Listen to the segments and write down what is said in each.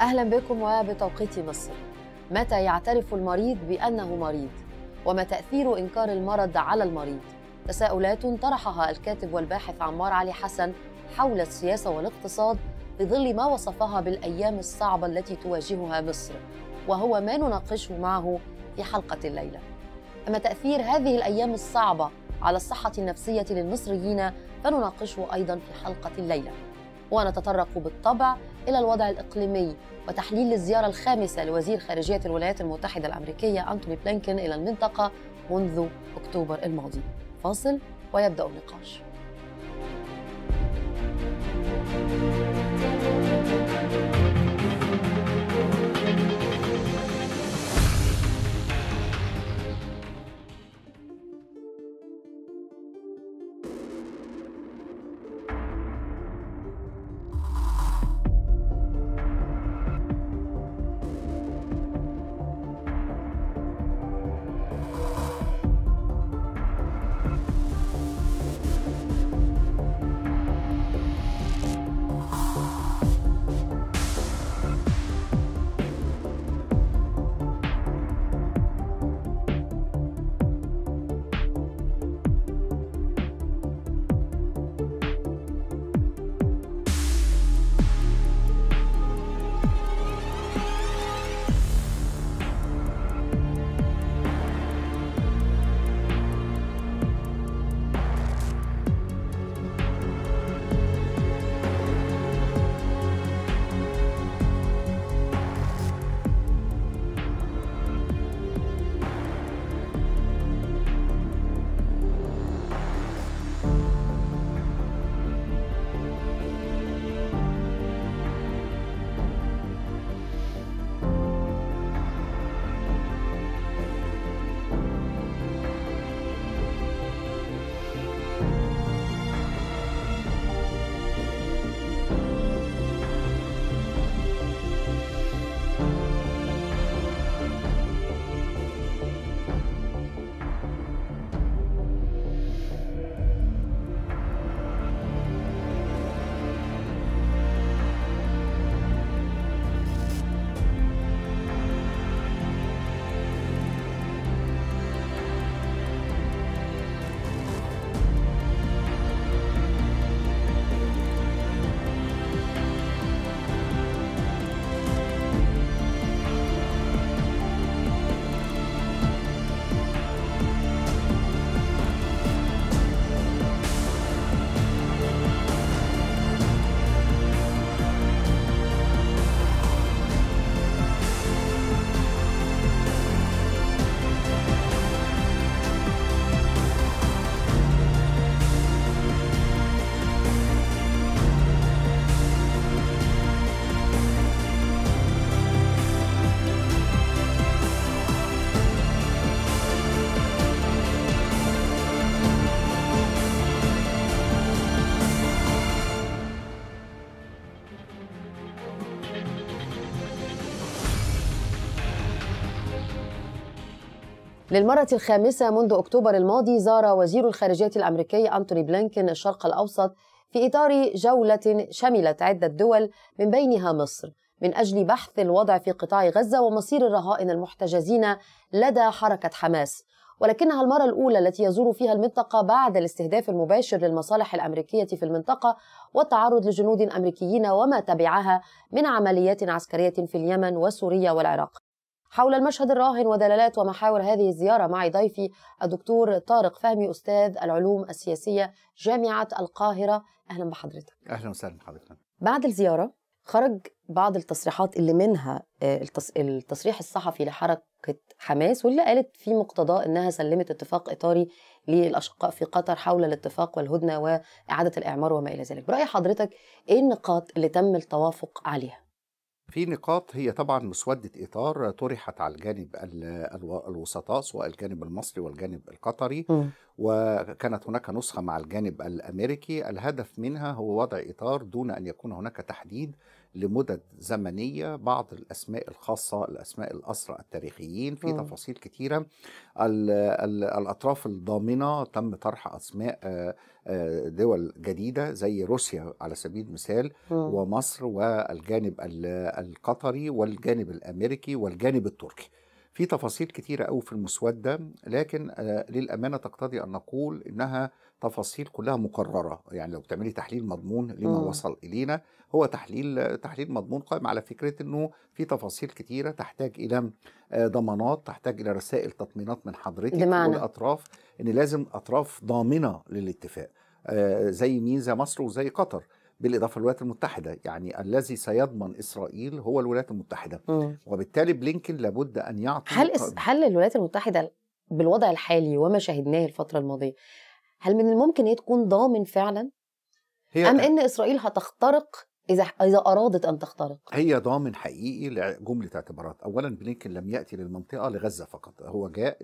أهلا بكم وبتوقيت مصر متى يعترف المريض بأنه مريض؟ وما تأثير إنكار المرض على المريض؟ تساؤلات طرحها الكاتب والباحث عمار علي حسن حول السياسة والاقتصاد في ظل ما وصفها بالأيام الصعبة التي تواجهها مصر وهو ما نناقشه معه في حلقة الليلة أما تأثير هذه الأيام الصعبة على الصحة النفسية للمصريين فنناقشه أيضا في حلقة الليلة ونتطرق بالطبع إلى الوضع الإقليمي وتحليل الزيارة الخامسة لوزير خارجية الولايات المتحدة الأمريكية أنتوني بلينكن إلى المنطقة منذ أكتوبر الماضي فاصل ويبدأ النقاش thank you للمرة الخامسة منذ أكتوبر الماضي زار وزير الخارجية الأمريكي أنتوني بلينكن الشرق الأوسط في إطار جولة شملت عدة دول من بينها مصر من أجل بحث الوضع في قطاع غزة ومصير الرهائن المحتجزين لدى حركة حماس ولكنها المرة الأولى التي يزور فيها المنطقة بعد الاستهداف المباشر للمصالح الأمريكية في المنطقة والتعرض لجنود أمريكيين وما تبعها من عمليات عسكرية في اليمن وسوريا والعراق حول المشهد الراهن ودلالات ومحاور هذه الزيارة معي ضيفي الدكتور طارق فهمي أستاذ العلوم السياسية جامعة القاهرة أهلا بحضرتك أهلا وسهلا بحضرتك بعد الزيارة خرج بعض التصريحات اللي منها آه، التصريح الصحفي لحركة حماس واللي قالت في مقتضاه أنها سلمت اتفاق إطاري للأشقاء في قطر حول الاتفاق والهدنة وإعادة الإعمار وما إلى ذلك برأي حضرتك إيه النقاط اللي تم التوافق عليها؟ في نقاط هي طبعا مسودة إطار طرحت على الجانب الوسطاء سواء الجانب المصري والجانب القطري م. وكانت هناك نسخة مع الجانب الأمريكي الهدف منها هو وضع إطار دون أن يكون هناك تحديد لمدد زمنية بعض الأسماء الخاصة الأسماء الأسرى التاريخيين في تفاصيل كثيرة الـ الـ الأطراف الضامنة تم طرح أسماء آه، آه، دول جديدة زي روسيا على سبيل المثال ومصر والجانب القطري والجانب الأمريكي والجانب التركي في تفاصيل كثيرة أو في المسودة لكن آه، للأمانة تقتضي أن نقول إنها تفاصيل كلها مقرره يعني لو بتعملي تحليل مضمون لما م. امم. وصل الينا هو تحليل تحليل مضمون قائم على فكره انه في تفاصيل كتيره تحتاج الى آه، ضمانات تحتاج الى رسائل تطمينات من حضرتك بمعنى. والاطراف ان لازم اطراف ضامنه للاتفاق آه، زي مين زي مصر وزي قطر بالإضافة للولايات المتحدة يعني الذي سيضمن إسرائيل هو الولايات المتحدة مم. وبالتالي بلينكن لابد أن يعطي هل, إس... هل الولايات المتحدة بالوضع الحالي وما شاهدناه الفترة الماضية هل من الممكن هي تكون ضامن فعلا هي ام ان اسرائيل هتخترق اذا اذا ارادت ان تخترق هي ضامن حقيقي لجمله اعتبارات اولا بلينكن لم ياتي للمنطقه لغزه فقط هو جاء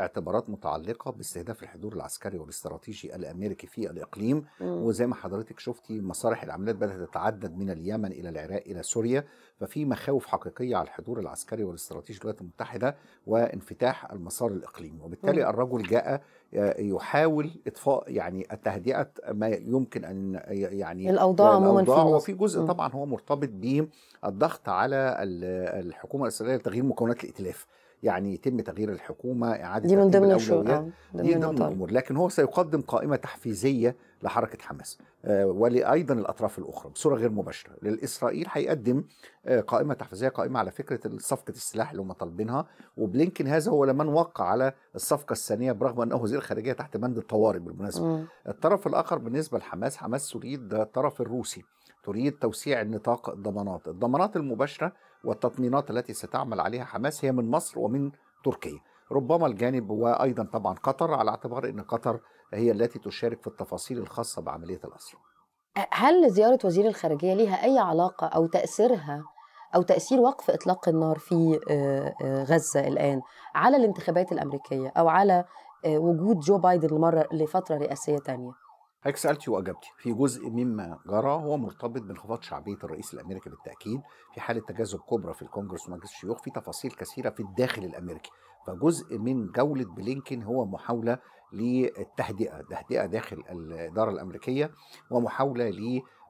اعتبارات متعلقه باستهداف الحضور العسكري والاستراتيجي الامريكي في الاقليم مم. وزي ما حضرتك شفتي مسارح العمليات بدات تتعدد من اليمن الى العراق الى سوريا ففي مخاوف حقيقيه على الحضور العسكري والاستراتيجي الولايات المتحده وانفتاح المسار الاقليمي وبالتالي مم. الرجل جاء آه، يحاول اطفاء يعني تهدئه ما يمكن ان يعني الاوضاع عموما وفي جزء مم. طبعا هو مرتبط بالضغط على الحكومه الاسرائيليه لتغيير مكونات الائتلاف يعني يتم تغيير الحكومه اعاده دي من ضمن الشروط آه، دي من ضمن الامور لكن هو سيقدم قائمه تحفيزيه لحركه حماس آه، ولايضا الاطراف الاخرى بصوره غير مباشره للاسرائيل هيقدم آه، قائمه تحفيزيه قائمه على فكره صفقه السلاح اللي هم طالبينها وبلينكن هذا هو لمن وقع على الصفقه الثانيه برغم انه وزير الخارجيه تحت بند الطوارئ بالمناسبه م. الطرف الاخر بالنسبه لحماس حماس تريد الطرف الروسي تريد توسيع نطاق الضمانات الضمانات المباشره والتطمينات التي ستعمل عليها حماس هي من مصر ومن تركيا ربما الجانب وايضا طبعا قطر على اعتبار ان قطر هي التي تشارك في التفاصيل الخاصه بعمليه الاسرى هل زياره وزير الخارجيه لها اي علاقه او تاثيرها او تاثير وقف اطلاق النار في آه، آه، غزه الان على الانتخابات الامريكيه او على آه، وجود جو بايدن لمره لفتره رئاسيه ثانيه حضرتك سالتي واجبتي في جزء مما جرى هو مرتبط بانخفاض شعبيه الرئيس الامريكي بالتاكيد في حاله تجاذب كبرى في الكونجرس ومجلس الشيوخ في تفاصيل كثيره في الداخل الامريكي فجزء من جوله بلينكن هو محاوله للتهدئه تهدئه داخل الاداره الامريكيه ومحاوله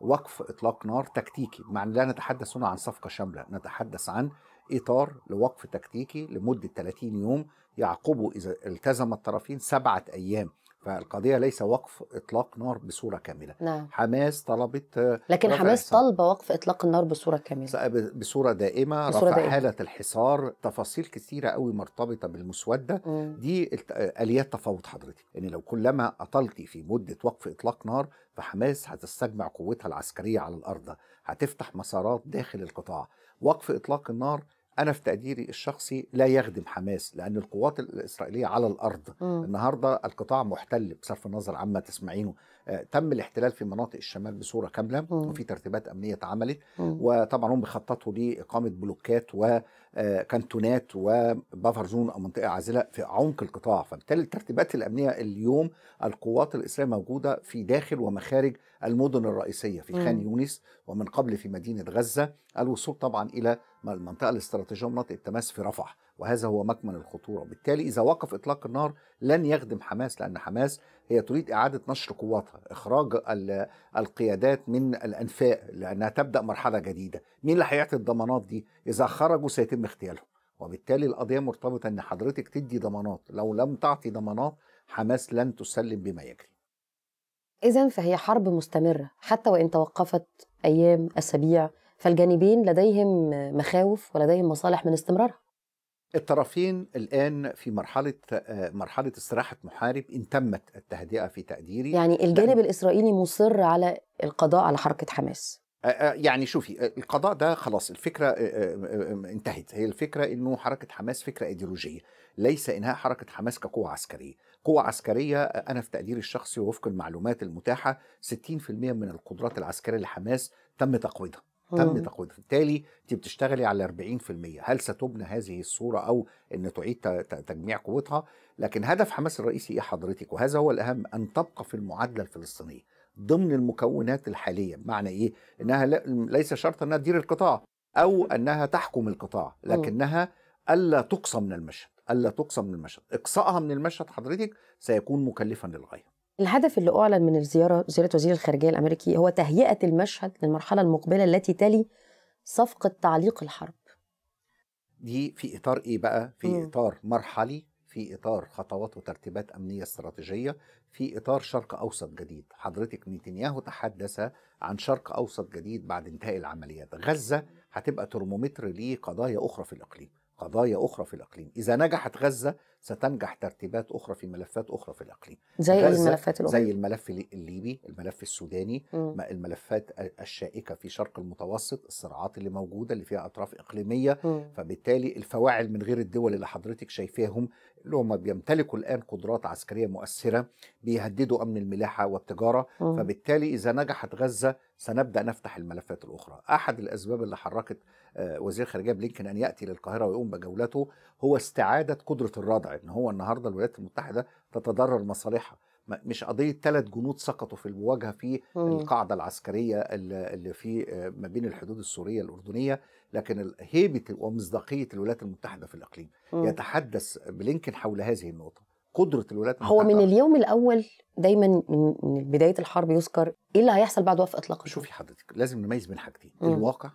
لوقف اطلاق نار تكتيكي مع ان لا نتحدث هنا عن صفقه شامله نتحدث عن اطار لوقف تكتيكي لمده 30 يوم يعقبه اذا التزم الطرفين سبعه ايام فالقضيه ليس وقف اطلاق نار بصوره كامله نعم. حماس طلبت لكن حماس طالبه وقف اطلاق النار بصوره كامله بصوره دائمه بصورة رفع دائمة. حاله الحصار تفاصيل كثيره قوي مرتبطه بالمسوده مم. دي اليات تفاوض حضرتك يعني لو كلما اطلتي في مده وقف اطلاق نار فحماس هتستجمع قوتها العسكريه على الارض هتفتح مسارات داخل القطاع وقف اطلاق النار انا في تقديري الشخصي لا يخدم حماس لان القوات الاسرائيليه على الارض م. النهارده القطاع محتل بصرف النظر عما تسمعينه آه، تم الاحتلال في مناطق الشمال بصوره كامله وفي ترتيبات امنيه اتعملت وطبعا هم بيخططوا لاقامه بلوكات وكانتونات آه، وبافر زون او منطقه عازله في عمق القطاع فبالتالي الترتيبات الامنيه اليوم القوات الاسرائيليه موجوده في داخل ومخارج المدن الرئيسيه في خان يونس ومن قبل في مدينه غزه الوصول طبعا الى المنطقه الاستراتيجيه ومناطق التماس في رفح وهذا هو مكمن الخطورة بالتالي إذا وقف إطلاق النار لن يخدم حماس لأن حماس هي تريد إعادة نشر قواتها إخراج القيادات من الأنفاق لأنها تبدأ مرحلة جديدة مين اللي هيعطي الضمانات دي إذا خرجوا سيتم اغتيالهم وبالتالي القضية مرتبطة أن حضرتك تدي ضمانات لو لم تعطي ضمانات حماس لن تسلم بما يجري إذا فهي حرب مستمرة حتى وإن توقفت أيام أسابيع فالجانبين لديهم مخاوف ولديهم مصالح من استمرارها الطرفين الآن في مرحلة آه، مرحلة استراحة محارب إن تمت التهدئة في تقديري يعني الجانب الإسرائيلي مصر على القضاء على حركة حماس آه، آه، يعني شوفي القضاء ده خلاص الفكرة انتهت هي الفكرة أنه حركة حماس فكرة ايديولوجية ليس إنهاء حركة حماس كقوة عسكرية قوة عسكرية أنا في تقديري الشخصي ووفق المعلومات المتاحة 60% من القدرات العسكرية لحماس تم تقويضها تم آه. تقويضها بالتالي انت بتشتغلي على 40% هل ستبنى هذه الصوره او ان تعيد تجميع قوتها لكن هدف حماس الرئيسي ايه حضرتك وهذا هو الاهم ان تبقى في المعادله الفلسطينيه ضمن المكونات الحاليه بمعنى ايه انها ليس شرط انها تدير القطاع او انها تحكم القطاع آه. لكنها الا تقصى من المشهد الا تقصى من المشهد اقصائها من المشهد حضرتك سيكون مكلفا للغايه الهدف اللي أعلن من الزيارة زيارة وزير الخارجية الأمريكي هو تهيئة المشهد للمرحلة المقبلة التي تلي صفقة تعليق الحرب دي في إطار إيه بقى؟ في م. إطار مرحلي في إطار خطوات وترتيبات أمنية استراتيجية في إطار شرق أوسط جديد حضرتك نتنياهو تحدث عن شرق أوسط جديد بعد انتهاء العمليات غزة هتبقى ترمومتر لقضايا أخرى في الإقليم قضايا أخرى في الإقليم إذا نجحت غزة ستنجح ترتيبات اخرى في ملفات اخرى في الاقليم زي إيه الملفات الاخرى زي الملف الليبي الملف السوداني م. الملفات الشائكه في شرق المتوسط الصراعات اللي موجوده اللي فيها اطراف اقليميه م. فبالتالي الفواعل من غير الدول اللي حضرتك شايفاهم اللي هم بيمتلكوا الان قدرات عسكريه مؤثره بيهددوا امن الملاحه والتجاره م. فبالتالي اذا نجحت غزه سنبدا نفتح الملفات الاخرى احد الاسباب اللي حركت آه، وزير الخارجيه بلينكن ان ياتي للقاهره ويقوم بجولته هو استعاده قدره الردع ان هو النهارده الولايات المتحده تتضرر مصالحها مش قضيه ثلاث جنود سقطوا في المواجهه في القاعده العسكريه اللي في ما بين الحدود السوريه الاردنيه لكن هيبه ومصداقيه الولايات المتحده في الاقليم م. يتحدث بلينكن حول هذه النقطه قدره الولايات المتحده هو من اليوم الاول دايما من بدايه الحرب يذكر ايه اللي هيحصل بعد وقف اطلاق شوفي حضرتك لازم نميز بين حاجتين الواقع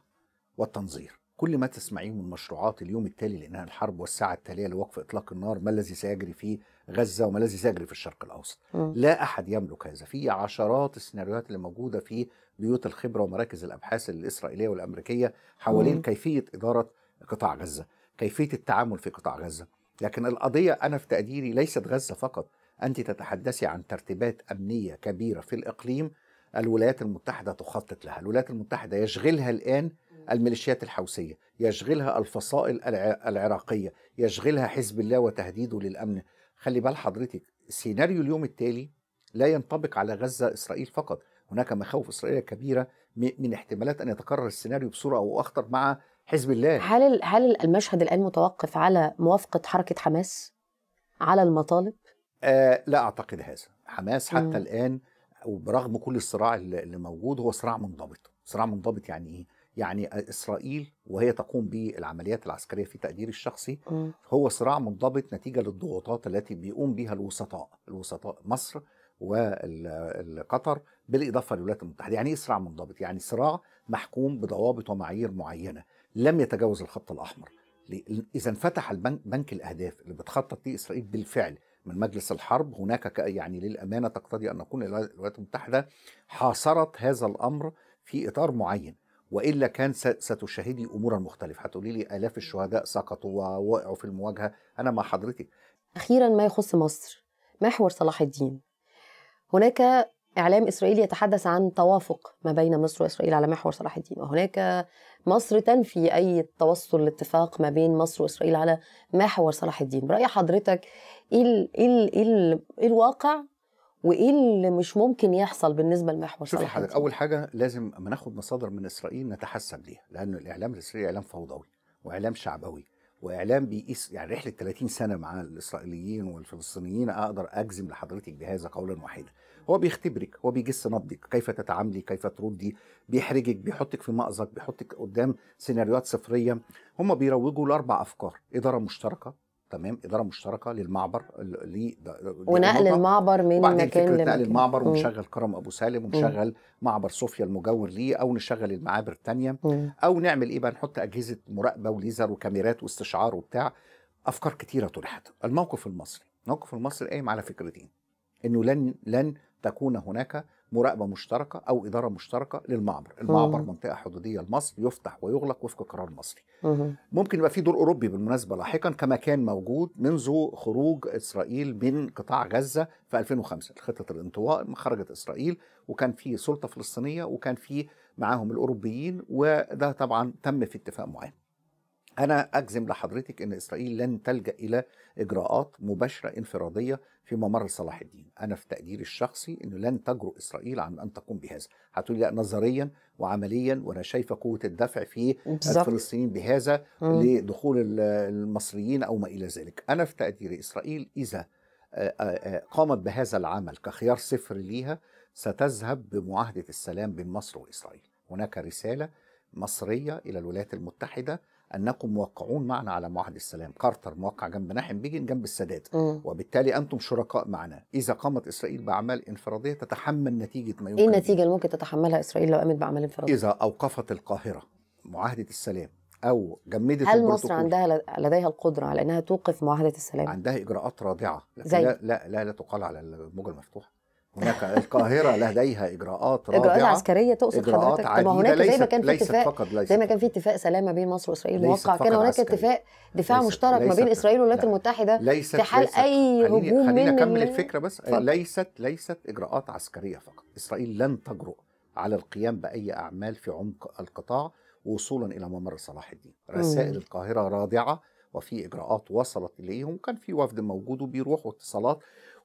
والتنظير كل ما تسمعيه من مشروعات اليوم التالي لانهاء الحرب والساعه التاليه لوقف اطلاق النار ما الذي سيجري في غزه وما الذي سيجري في الشرق الاوسط م. لا احد يملك هذا في عشرات السيناريوهات اللي موجوده في بيوت الخبره ومراكز الابحاث الاسرائيليه والامريكيه حوالين م. كيفيه اداره قطاع غزه كيفيه التعامل في قطاع غزه لكن القضيه انا في تقديري ليست غزه فقط انت تتحدثي عن ترتيبات امنيه كبيره في الاقليم الولايات المتحدة تخطط لها الولايات المتحدة يشغلها الآن الميليشيات الحوثية يشغلها الفصائل العراقية يشغلها حزب الله وتهديده للأمن خلي بال حضرتك سيناريو اليوم التالي لا ينطبق على غزة إسرائيل فقط هناك مخاوف إسرائيلية كبيرة من احتمالات أن يتكرر السيناريو بصورة أو أخطر مع حزب الله هل هل المشهد الآن متوقف على موافقة حركة حماس على المطالب؟ آه لا أعتقد هذا حماس حتى م. الآن وبرغم كل الصراع اللي موجود هو صراع منضبط صراع منضبط يعني ايه يعني اسرائيل وهي تقوم بالعمليات العسكريه في تقديري الشخصي هو صراع منضبط نتيجه للضغوطات التي بيقوم بها الوسطاء الوسطاء مصر وقطر بالاضافه للولايات المتحده يعني ايه صراع منضبط يعني صراع محكوم بضوابط ومعايير معينه لم يتجاوز الخط الاحمر اذا فتح البنك بنك الاهداف اللي بتخطط ليه اسرائيل بالفعل من مجلس الحرب هناك يعني للأمانة تقتضي أن نكون الولايات المتحدة حاصرت هذا الأمر في إطار معين والا كان ستشاهدي امورا مختلفه هتقولي لي الاف الشهداء سقطوا ووقعوا في المواجهه انا مع حضرتك اخيرا ما يخص مصر محور صلاح الدين هناك اعلام اسرائيلي يتحدث عن توافق ما بين مصر واسرائيل على محور صلاح الدين وهناك مصر تنفي اي توصل لاتفاق ما بين مصر واسرائيل على محور صلاح الدين براي حضرتك ايه ايه إيه, ايه الواقع وايه اللي مش ممكن يحصل بالنسبه لمحور صلاح حضرتك اول حاجه لازم اما ناخد مصادر من اسرائيل نتحسن ليها لان الاعلام الاسرائيلي اعلام فوضوي واعلام شعبوي واعلام بيقيس يعني رحله 30 سنه مع الاسرائيليين والفلسطينيين اقدر اجزم لحضرتك بهذا قولا واحدا هو بيختبرك هو بيجس نبضك كيف تتعاملي كيف تردي بيحرجك بيحطك في مأزق بيحطك قدام سيناريوهات صفريه هم بيروجوا لاربع افكار اداره مشتركه تمام اداره مشتركه للمعبر ده ونقل المعبر من مكان لمكان نقل المعبر ونشغل كرم ابو سالم ونشغل مم. معبر صوفيا المجاور ليه او نشغل المعابر الثانيه او نعمل ايه بقى نحط اجهزه مراقبه وليزر وكاميرات واستشعار وبتاع افكار كتيره طرحت الموقف المصري الموقف المصري قايم على فكرتين انه لن لن تكون هناك مراقبه مشتركه او اداره مشتركه للمعبر، المعبر مم. منطقه حدوديه لمصر يفتح ويغلق وفق قرار مصري. مم. ممكن يبقى في دور اوروبي بالمناسبه لاحقا كما كان موجود منذ خروج اسرائيل من قطاع غزه في 2005 خطه الانطواء خرجت اسرائيل وكان في سلطه فلسطينيه وكان في معاهم الاوروبيين وده طبعا تم في اتفاق معين. أنا أجزم لحضرتك أن إسرائيل لن تلجأ إلى إجراءات مباشرة انفرادية في ممر صلاح الدين أنا في تقديري الشخصي أنه لن تجرؤ إسرائيل عن أن تقوم بهذا هتقولي لا نظريا وعمليا وأنا شايفة قوة الدفع في الفلسطينيين بهذا مم. لدخول المصريين أو ما إلى ذلك أنا في تقديري إسرائيل إذا آه، آه، آه، قامت بهذا العمل كخيار صفر ليها ستذهب بمعاهدة السلام بين مصر وإسرائيل هناك رسالة مصرية إلى الولايات المتحدة انكم موقعون معنا على معاهده السلام كارتر موقع جنب ناحم بيجن جنب السادات م. وبالتالي انتم شركاء معنا اذا قامت اسرائيل باعمال انفراديه تتحمل نتيجه ما إيه يمكن ايه النتيجه اللي ممكن تتحملها اسرائيل لو قامت باعمال انفراديه اذا اوقفت القاهره معاهده السلام او جمدت هل مصر عندها لديها القدره على انها توقف معاهده السلام؟ عندها اجراءات رادعه لكن زي. لا لا لا تقال على الموجه المفتوحه هناك القاهرة لديها إجراءات رادعة إجراءات عسكرية تقصد إجراءات حضرتك طب هناك زي ما كان في اتفاق فقط ليست زي ما كان في اتفاق سلامة بين مصر وإسرائيل موقع كان هناك اتفاق دفاع ليست مشترك ليست ما بين إسرائيل والولايات المتحدة ليست في حال أي هجوم خلينا من أكمل الفكرة بس فقط. ليست ليست إجراءات عسكرية فقط إسرائيل لن تجرؤ على القيام بأي أعمال في عمق القطاع وصولا إلى ممر صلاح الدين رسائل القاهرة رادعة وفي اجراءات وصلت اليهم كان في وفد موجود وبيروح واتصالات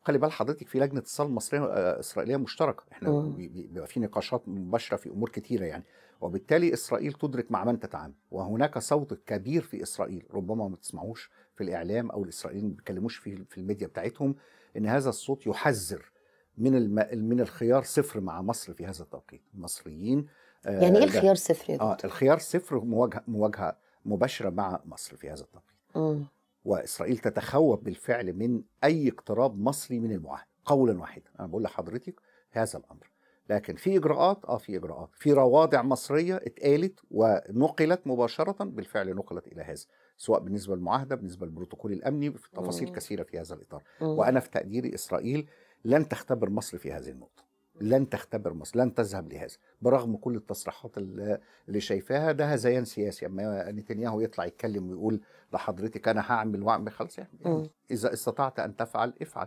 خلي بال حضرتك في لجنه اتصال مصريه آه، اسرائيليه مشتركه احنا آه. بيبقى في نقاشات مباشره في امور كثيره يعني وبالتالي اسرائيل تدرك مع من تتعامل وهناك صوت كبير في اسرائيل ربما ما تسمعوش في الاعلام او الاسرائيليين ما بيتكلموش في في الميديا بتاعتهم ان هذا الصوت يحذر من الم... من الخيار صفر مع مصر في هذا التوقيت المصريين آه، يعني ايه الخيار صفر يا دكتور؟ اه الخيار صفر مواجهه مواجهه مباشره مع مصر في هذا التوقيت واسرائيل تتخوف بالفعل من اي اقتراب مصري من المعاهده قولا واحدا انا بقول لحضرتك هذا الامر لكن في اجراءات اه في اجراءات في رواضع مصريه اتقالت ونقلت مباشره بالفعل نقلت الى هذا سواء بالنسبه للمعاهده بالنسبه للبروتوكول الامني في تفاصيل كثيره في هذا الاطار وانا في تقديري اسرائيل لن تختبر مصر في هذه النقطه لن تختبر مصر لن تذهب لهذا برغم كل التصريحات اللي شايفاها ده هذيان سياسي اما نتنياهو يطلع يتكلم ويقول لحضرتك انا هعمل واعمل خلاص يعني, يعني اذا استطعت ان تفعل افعل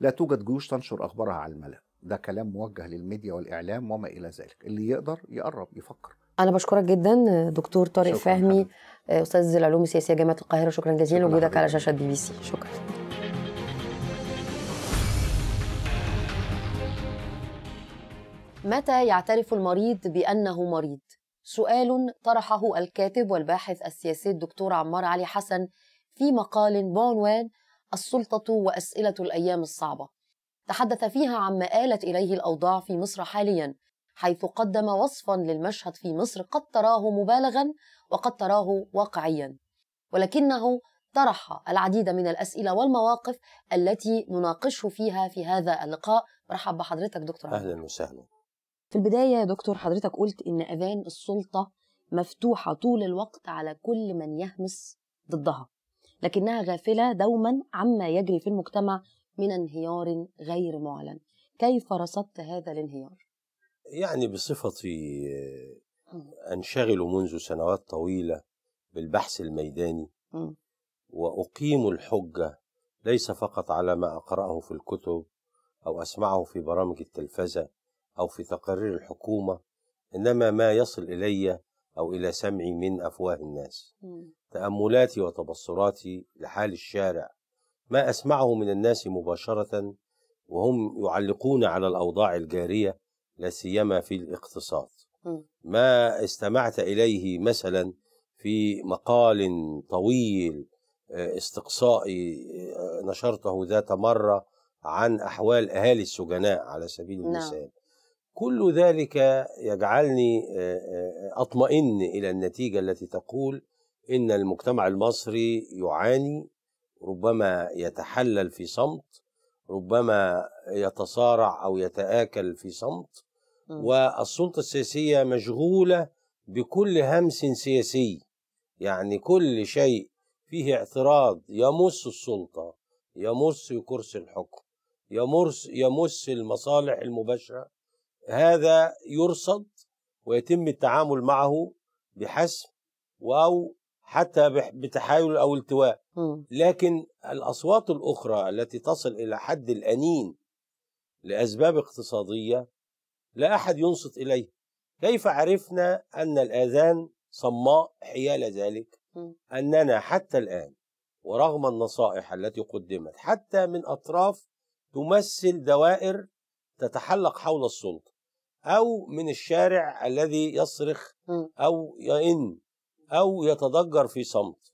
لا توجد جيوش تنشر اخبارها على الملأ ده كلام موجه للميديا والاعلام وما الى ذلك اللي يقدر يقرب يفكر انا بشكرك جدا دكتور طارق فهمي استاذ العلوم السياسيه جامعه القاهره شكرا جزيلا لوجودك على شاشه بي بي سي شكرا متى يعترف المريض بأنه مريض؟ سؤال طرحه الكاتب والباحث السياسي الدكتور عمار علي حسن في مقال بعنوان السلطة وأسئلة الأيام الصعبة تحدث فيها عما آلت إليه الأوضاع في مصر حاليا حيث قدم وصفا للمشهد في مصر قد تراه مبالغا وقد تراه واقعيا ولكنه طرح العديد من الأسئلة والمواقف التي نناقشه فيها في هذا اللقاء مرحبا بحضرتك دكتور أهلا وسهلا في البداية يا دكتور حضرتك قلت إن أذان السلطة مفتوحة طول الوقت على كل من يهمس ضدها لكنها غافلة دوما عما يجري في المجتمع من انهيار غير معلن كيف رصدت هذا الانهيار؟ يعني بصفتي أنشغل منذ سنوات طويلة بالبحث الميداني وأقيم الحجة ليس فقط على ما أقرأه في الكتب أو أسمعه في برامج التلفزة أو في تقارير الحكومة إنما ما يصل إلي أو إلى سمعي من أفواه الناس تأملاتي وتبصراتي لحال الشارع ما أسمعه من الناس مباشرة وهم يعلقون على الأوضاع الجارية لا سيما في الاقتصاد ما استمعت إليه مثلا في مقال طويل آه، استقصائي آه، نشرته ذات مرة عن أحوال أهالي السجناء على سبيل نعم. المثال كل ذلك يجعلني آه، آه، اطمئن الى النتيجه التي تقول ان المجتمع المصري يعاني ربما يتحلل في صمت ربما يتصارع او يتاكل في صمت والسلطه السياسيه مشغوله بكل همس سياسي يعني كل شيء فيه اعتراض يمس السلطه يمس كرسي الحكم يمس يمس المصالح المباشره هذا يرصد ويتم التعامل معه بحسم أو حتى بتحايل أو التواء لكن الأصوات الأخرى التي تصل إلى حد الأنين لأسباب اقتصادية لا أحد ينصت إليه كيف عرفنا أن الآذان صماء حيال ذلك أننا حتى الآن ورغم النصائح التي قدمت حتى من أطراف تمثل دوائر تتحلق حول السلطة أو من الشارع الذي يصرخ أو يئن أو يتضجر في صمت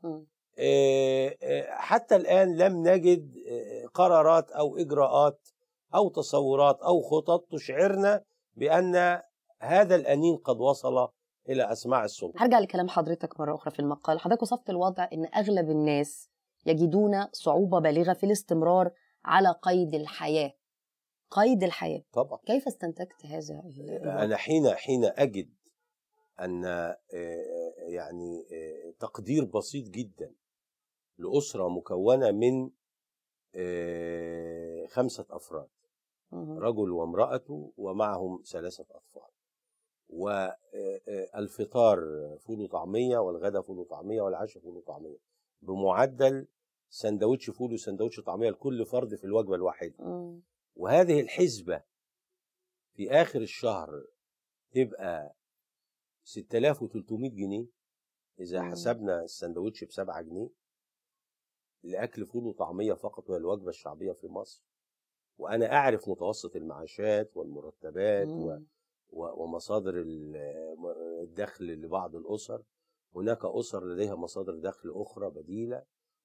آه، آه، حتى الآن لم نجد آه، قرارات أو إجراءات أو تصورات أو خطط تشعرنا بأن هذا الأنين قد وصل إلى أسماع السلطة هرجع لكلام حضرتك مرة أخرى في المقال حضرتك وصفت الوضع أن أغلب الناس يجدون صعوبة بالغة في الاستمرار على قيد الحياة قيد الحياة طبعا كيف استنتجت هذا أنا حين حين أجد أن آه، يعني آه، تقدير بسيط جدا لأسرة مكونة من آه، خمسة أفراد رجل وامرأته ومعهم ثلاثة أطفال والفطار فول وطعمية والغداء فول وطعمية والعشاء فول وطعمية بمعدل سندوتش فول وسندوتش طعمية لكل فرد في الوجبة الواحدة وهذه الحسبة في آخر الشهر تبقى 6300 جنيه إذا حسبنا السندوتش بسبعة جنيه لأكل فول وطعمية فقط وهي الوجبة الشعبية في مصر وأنا أعرف متوسط المعاشات والمرتبات و... و... ومصادر الدخل لبعض الأسر هناك أسر لديها مصادر دخل أخرى بديلة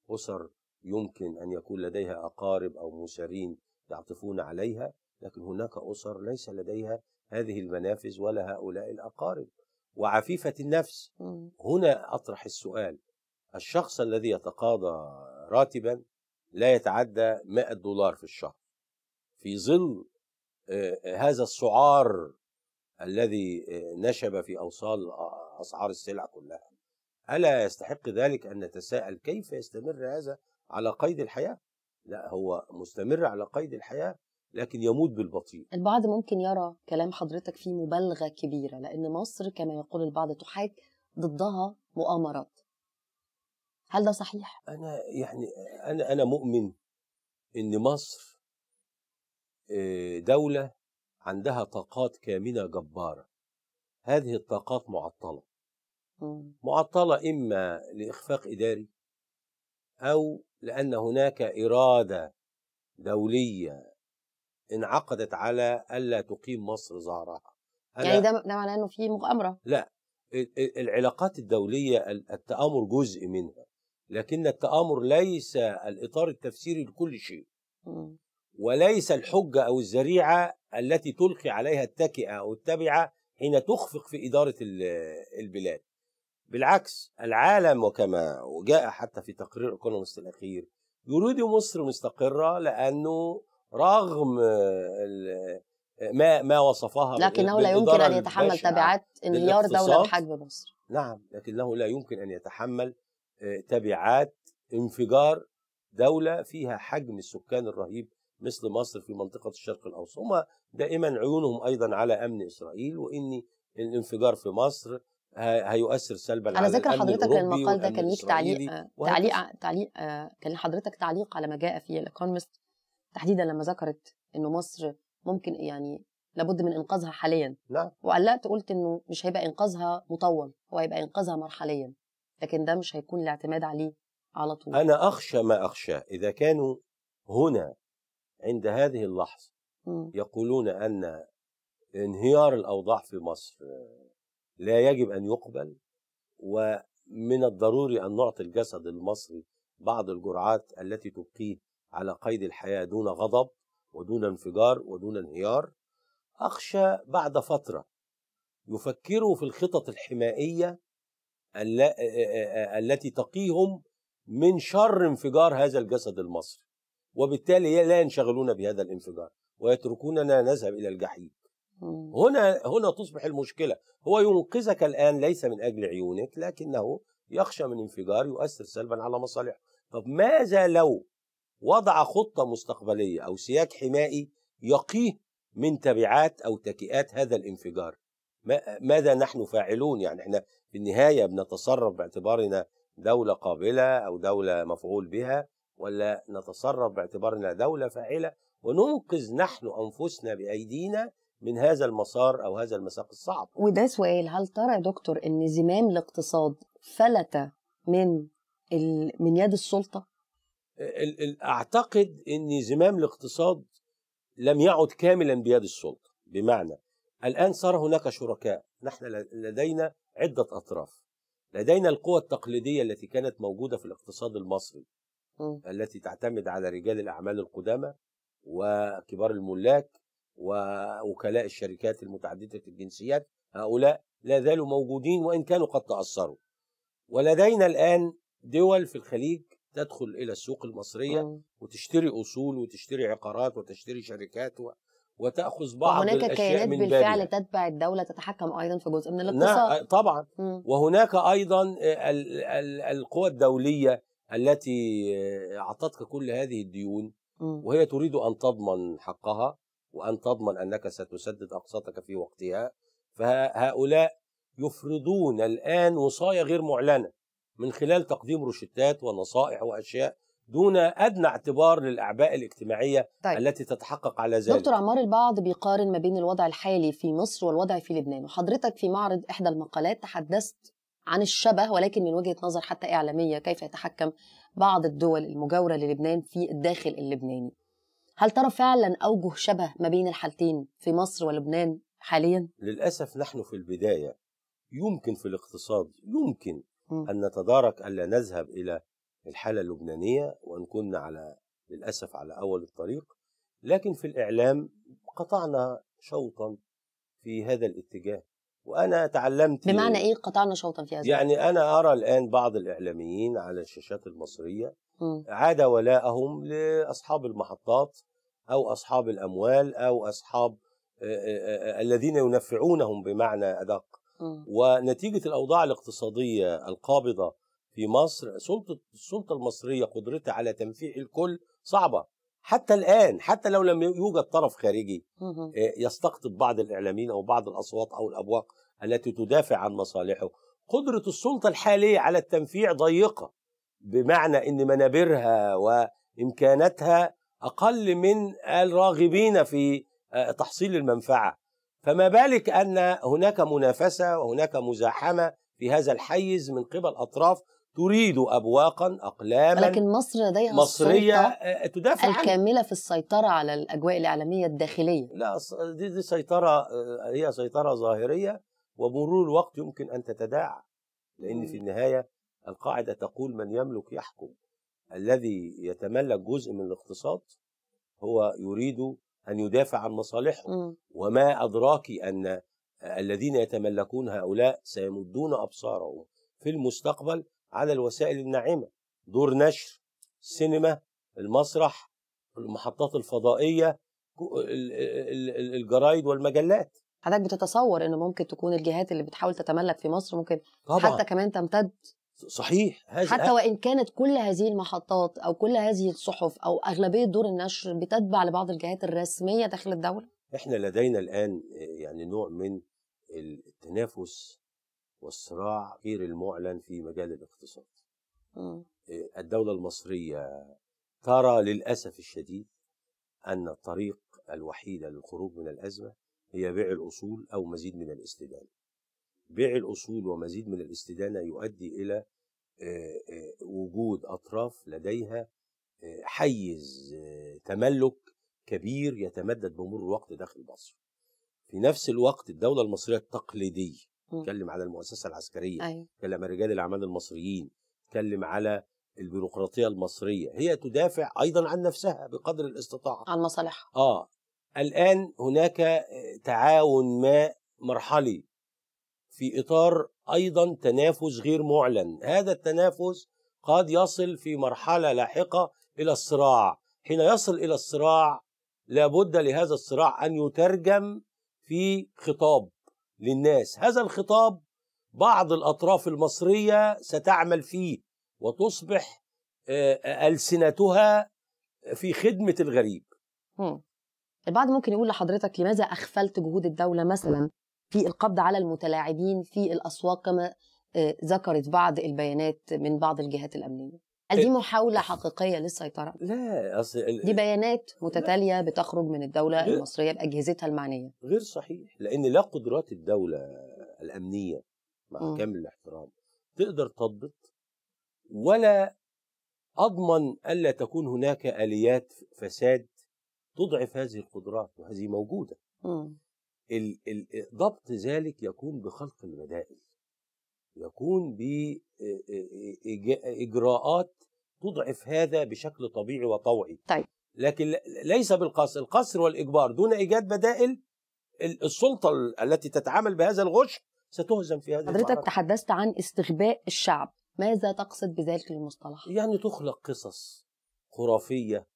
أسر يمكن أن يكون لديها أقارب أو مسارين يعطفون عليها لكن هناك أسر ليس لديها هذه المنافذ ولا هؤلاء الأقارب وعفيفة النفس هنا أطرح السؤال الشخص الذي يتقاضى راتبا لا يتعدى 100 دولار في الشهر في ظل آه، آه، هذا السعار الذي آه، نشب في أوصال أسعار السلع كلها ألا يستحق ذلك أن نتساءل كيف يستمر هذا على قيد الحياة لا هو مستمر على قيد الحياه لكن يموت بالبطيء البعض ممكن يرى كلام حضرتك فيه مبالغه كبيره لان مصر كما يقول البعض تحاك ضدها مؤامرات هل ده صحيح انا يعني انا انا مؤمن ان مصر آه، دوله عندها طاقات كامنه جباره هذه الطاقات معطله معطله اما لاخفاق اداري او لأن هناك إرادة دولية انعقدت على ألا تقيم مصر ظهرها يعني ده ده معناه إنه في مؤامرة لا العلاقات الدولية التآمر جزء منها لكن التآمر ليس الإطار التفسيري لكل شيء وليس الحجة أو الذريعة التي تلقي عليها التكئة أو التبعة حين تخفق في إدارة البلاد بالعكس العالم وكما جاء حتى في تقرير ايكونومست الاخير يريد مصر مستقره لانه رغم ما ما وصفها لكنه لا يمكن ان يتحمل تبعات انهيار دوله بحجم مصر نعم لكنه لا يمكن ان يتحمل آه، تبعات انفجار دوله فيها حجم السكان الرهيب مثل مصر في منطقه الشرق الاوسط هم دائما عيونهم ايضا على امن اسرائيل وان الانفجار في مصر هيؤثر سلبا على ذكر حضرتك المقال ده كان ليك تعليق تعليق تعليق آه، كان حضرتك تعليق على ما جاء في الايكونومست تحديدا لما ذكرت انه مصر ممكن يعني لابد من انقاذها حاليا نعم وعلقت قلت انه مش هيبقى انقاذها مطول هو هيبقى انقاذها مرحليا لكن ده مش هيكون الاعتماد عليه على طول انا اخشى ما اخشى اذا كانوا هنا عند هذه اللحظه م. يقولون ان انهيار الاوضاع في مصر لا يجب أن يقبل ومن الضروري أن نعطي الجسد المصري بعض الجرعات التي تبقيه على قيد الحياة دون غضب ودون انفجار ودون انهيار أخشى بعد فترة يفكروا في الخطط الحمائية التي تقيهم من شر انفجار هذا الجسد المصري وبالتالي لا ينشغلون بهذا الانفجار ويتركوننا نذهب إلى الجحيم هنا هنا تصبح المشكله هو ينقذك الان ليس من اجل عيونك لكنه يخشى من انفجار يؤثر سلبا على مصالحه طب ماذا لو وضع خطه مستقبليه او سياج حمائي يقيه من تبعات او تكئات هذا الانفجار ماذا نحن فاعلون يعني احنا في النهايه بنتصرف باعتبارنا دوله قابله او دوله مفعول بها ولا نتصرف باعتبارنا دوله فاعله وننقذ نحن انفسنا بايدينا من هذا المسار او هذا المساق الصعب وده سؤال هل ترى يا دكتور ان زمام الاقتصاد فلت من ال... من يد السلطه آه، اعتقد ان زمام الاقتصاد لم يعد كاملا بيد السلطه بمعنى الان صار هناك شركاء نحن لدينا عده اطراف لدينا القوى التقليديه التي كانت موجوده في الاقتصاد المصري م. التي تعتمد على رجال الاعمال القدامى وكبار الملاك ووكلاء الشركات المتعددة الجنسيات هؤلاء لا زالوا موجودين وإن كانوا قد تأثروا ولدينا الآن دول في الخليج تدخل إلى السوق المصرية وتشتري أصول وتشتري عقارات وتشتري شركات و... وتأخذ بعض وهناك الأشياء كيانات من بالفعل بابها. تتبع الدولة تتحكم أيضا في جزء من نعم، الاقتصاد طبعا م. وهناك أيضا القوى الدولية التي أعطتك كل هذه الديون م. وهي تريد أن تضمن حقها وأن تضمن أنك ستسدد أقساطك في وقتها فهؤلاء يفرضون الآن وصاية غير معلنة من خلال تقديم روشتات ونصائح وأشياء دون ادنى اعتبار للاعباء الاجتماعيه طيب. التي تتحقق على ذلك. دكتور عمار البعض بيقارن ما بين الوضع الحالي في مصر والوضع في لبنان، وحضرتك في معرض احدى المقالات تحدثت عن الشبه ولكن من وجهه نظر حتى اعلاميه كيف يتحكم بعض الدول المجاوره للبنان في الداخل اللبناني. هل ترى فعلا أوجه شبه ما بين الحالتين في مصر ولبنان حاليا؟ للأسف نحن في البداية يمكن في الاقتصاد يمكن م. أن نتدارك ألا نذهب إلى الحالة اللبنانية وأن كنا على للأسف على أول الطريق لكن في الإعلام قطعنا شوطا في هذا الاتجاه وأنا تعلمت بمعنى يعني إيه قطعنا شوطا في هذا يعني أنا أرى الآن بعض الإعلاميين على الشاشات المصرية عاد ولاءهم لاصحاب المحطات او اصحاب الاموال او اصحاب آه، آه، آه، الذين ينفعونهم بمعنى ادق ونتيجه الاوضاع الاقتصاديه القابضه في مصر سلطه السلطه المصريه قدرتها على تنفيع الكل صعبه حتى الان حتى لو لم يوجد طرف خارجي يستقطب بعض الاعلاميين او بعض الاصوات او الابواق التي تدافع عن مصالحه قدره السلطه الحاليه على التنفيع ضيقه بمعنى ان منابرها وامكاناتها اقل من الراغبين في آه، تحصيل المنفعه فما بالك ان هناك منافسه وهناك مزاحمه في هذا الحيز من قبل اطراف تريد ابواقا اقلاما لكن مصر لديها مصريه آه، تدافع الكامله في السيطره على الاجواء الاعلاميه الداخليه لا دي, دي سيطره آه، هي سيطره ظاهريه ومرور الوقت يمكن ان تتداعى لان في النهايه القاعدة تقول من يملك يحكم الذي يتملك جزء من الاقتصاد هو يريد أن يدافع عن مصالحه وما أدراك أن الذين يتملكون هؤلاء سيمدون أبصارهم في المستقبل على الوسائل الناعمة دور نشر السينما المسرح المحطات الفضائية الجرايد والمجلات حضرتك بتتصور انه ممكن تكون الجهات اللي بتحاول تتملك في مصر ممكن طبعًا. حتى كمان تمتد صحيح هذه حتى وان كانت كل هذه المحطات او كل هذه الصحف او اغلبيه دور النشر بتتبع لبعض الجهات الرسميه داخل الدوله احنا لدينا الان آه، يعني نوع من التنافس والصراع غير المعلن في مجال الاقتصاد م. آه، الدوله المصريه ترى للاسف الشديد ان الطريق الوحيده للخروج من الازمه هي بيع الاصول او مزيد من الاستدامه بيع الأصول ومزيد من الاستدانة يؤدي إلى وجود أطراف لديها حيز تملك كبير يتمدد بمرور الوقت داخل مصر في نفس الوقت الدولة المصرية التقليدية تكلم على المؤسسة العسكرية تكلم أيوه. على رجال الأعمال المصريين تكلم على البيروقراطية المصرية هي تدافع أيضا عن نفسها بقدر الاستطاعة عن مصالحها آه الآن هناك تعاون ما مرحلي في اطار ايضا تنافس غير معلن هذا التنافس قد يصل في مرحله لاحقه الى الصراع حين يصل الى الصراع لابد لهذا الصراع ان يترجم في خطاب للناس هذا الخطاب بعض الاطراف المصريه ستعمل فيه وتصبح آه، السنتها في خدمه الغريب البعض ممكن يقول لحضرتك لماذا اخفلت جهود الدوله مثلا في القبض على المتلاعبين في الاسواق كما آه، ذكرت بعض البيانات من بعض الجهات الامنيه هل دي إيه. محاولة حقيقية للسيطرة؟ لا أصل دي بيانات متتالية بتخرج من الدولة المصرية بأجهزتها المعنية غير صحيح لأن لا قدرات الدولة الأمنية مع م. كامل الاحترام تقدر تضبط ولا أضمن ألا تكون هناك آليات فساد تضعف هذه القدرات وهذه موجودة م. ضبط ذلك يكون بخلق البدائل يكون بإجراءات تضعف هذا بشكل طبيعي وطوعي طيب. لكن ليس بالقصر القصر والإجبار دون إيجاد بدائل السلطة التي تتعامل بهذا الغش ستهزم في هذا حضرتك تحدثت عن استغباء الشعب ماذا تقصد بذلك المصطلح؟ يعني تخلق قصص خرافية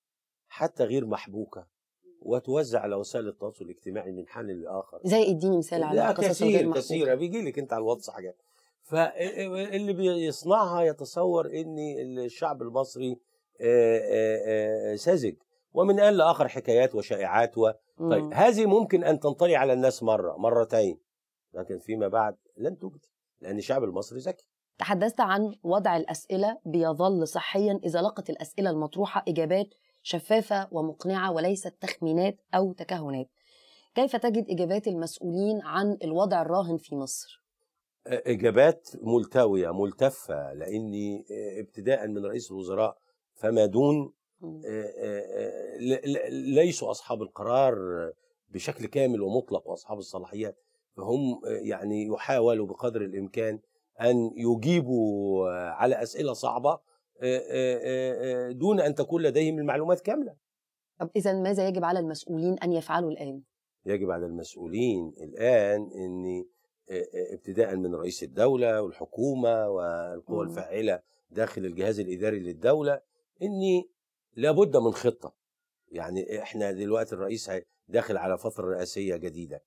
حتى غير محبوكة وتوزع على وسائل التواصل الاجتماعي من حال لاخر زي اديني مثال على قصص كثير كثيره بيجي لك انت على الواتس حاجات فاللي بيصنعها يتصور ان الشعب المصري آه، آه، آه، ساذج ومن قال لاخر حكايات وشائعات و... طيب هذه ممكن ان تنطلي على الناس مره مرتين لكن فيما بعد لن تجدي لان الشعب المصري ذكي تحدثت عن وضع الاسئله بيظل صحيا اذا لقت الاسئله المطروحه اجابات شفافة ومقنعة وليست تخمينات أو تكهنات كيف تجد إجابات المسؤولين عن الوضع الراهن في مصر؟ إجابات ملتوية ملتفة لأني ابتداء من رئيس الوزراء فما دون ليسوا أصحاب القرار بشكل كامل ومطلق وأصحاب الصلاحيات فهم يعني يحاولوا بقدر الإمكان أن يجيبوا على أسئلة صعبة آه، آه، آه، دون ان تكون لديهم المعلومات كامله طب اذا ماذا يجب على المسؤولين ان يفعلوا الان يجب على المسؤولين الان ان ابتداء من رئيس الدوله والحكومه والقوى الفاعله داخل الجهاز الاداري للدوله ان لابد من خطه يعني احنا دلوقتي الرئيس داخل على فتره رئاسيه جديده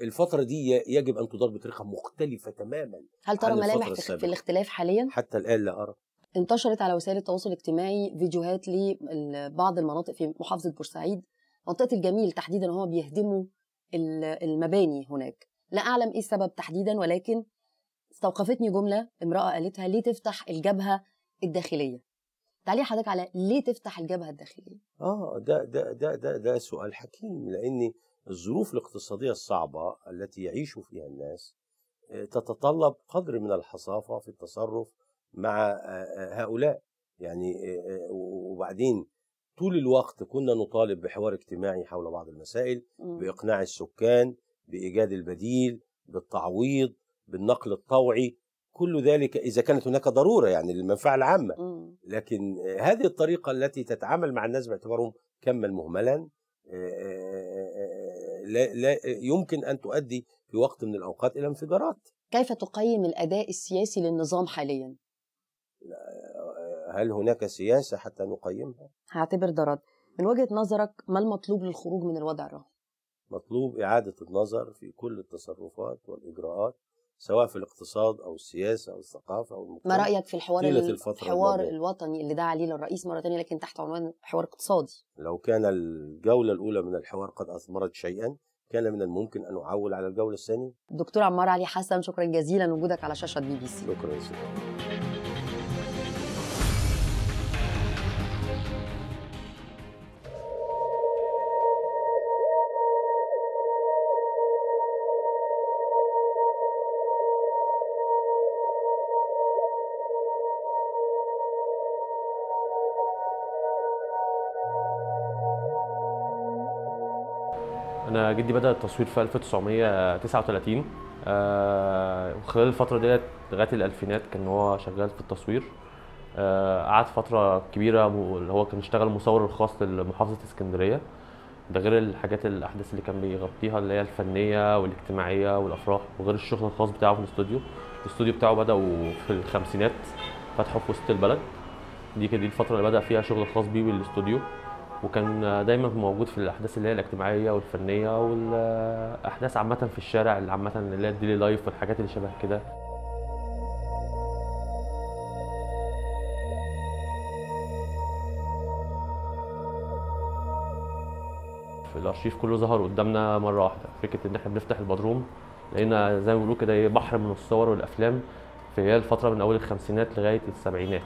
الفتره دي يجب ان تدار بطريقه مختلفه تماما هل ترى ملامح في الاختلاف حاليا حتى الان لا ارى انتشرت على وسائل التواصل الاجتماعي فيديوهات لبعض المناطق في محافظه بورسعيد منطقه الجميل تحديدا هو بيهدموا المباني هناك لا اعلم ايه السبب تحديدا ولكن استوقفتني جمله امراه قالتها ليه تفتح الجبهه الداخليه تعالي حضرتك على ليه تفتح الجبهه الداخليه اه ده ده ده ده, ده سؤال حكيم لان الظروف الاقتصاديه الصعبه التي يعيش فيها الناس آه، تتطلب قدر من الحصافه في التصرف مع هؤلاء يعني وبعدين طول الوقت كنا نطالب بحوار اجتماعي حول بعض المسائل إمم. باقناع السكان بايجاد البديل بالتعويض بالنقل الطوعي كل ذلك اذا كانت هناك ضروره يعني للمنفعه العامه إمم. لكن هذه الطريقه التي تتعامل مع الناس باعتبارهم كما مهملا لا, لا يمكن ان تؤدي في وقت من الاوقات الى انفجارات كيف تقيم الاداء السياسي للنظام حاليا هل هناك سياسة حتى نقيمها؟ هعتبر ده رد من وجهة نظرك ما المطلوب للخروج من الوضع الراهن؟ مطلوب إعادة النظر في كل التصرفات والإجراءات سواء في الاقتصاد أو السياسة أو الثقافة أو المجتمع ما رأيك في الحوار الحوار الوطني اللي دعا ليه للرئيس مرة ثانيه لكن تحت عنوان حوار اقتصادي لو كان الجولة الأولى من الحوار قد أثمرت شيئا كان من الممكن أن أعول على الجولة الثانية دكتور عمار علي حسن شكرا جزيلا لوجودك على شاشة بي بي سي شكرا جزيلا جدي بدأ التصوير في 1939 وخلال آه، الفترة ديت لغاية الألفينات كان هو شغال في التصوير آه، قعد فترة كبيرة اللي هو كان اشتغل مصور الخاص لمحافظة اسكندرية ده غير الحاجات الأحداث اللي كان بيغطيها اللي هي الفنية والاجتماعية والأفراح وغير الشغل الخاص بتاعه في الاستوديو الاستوديو بتاعه بدأوا في الخمسينات فتحوا في وسط البلد دي كانت الفترة اللي بدأ فيها شغل خاص بيه بالاستوديو وكان دايما موجود في الاحداث اللي هي الاجتماعيه والفنيه والاحداث عامه في الشارع اللي عامه اللي هي الديلي لايف والحاجات اللي شبه كده في الارشيف كله ظهر قدامنا مره واحده فكره ان احنا بنفتح البدروم لقينا زي ما بيقولوا كده إيه، بحر من الصور والافلام في الفتره من اول الخمسينات لغايه السبعينات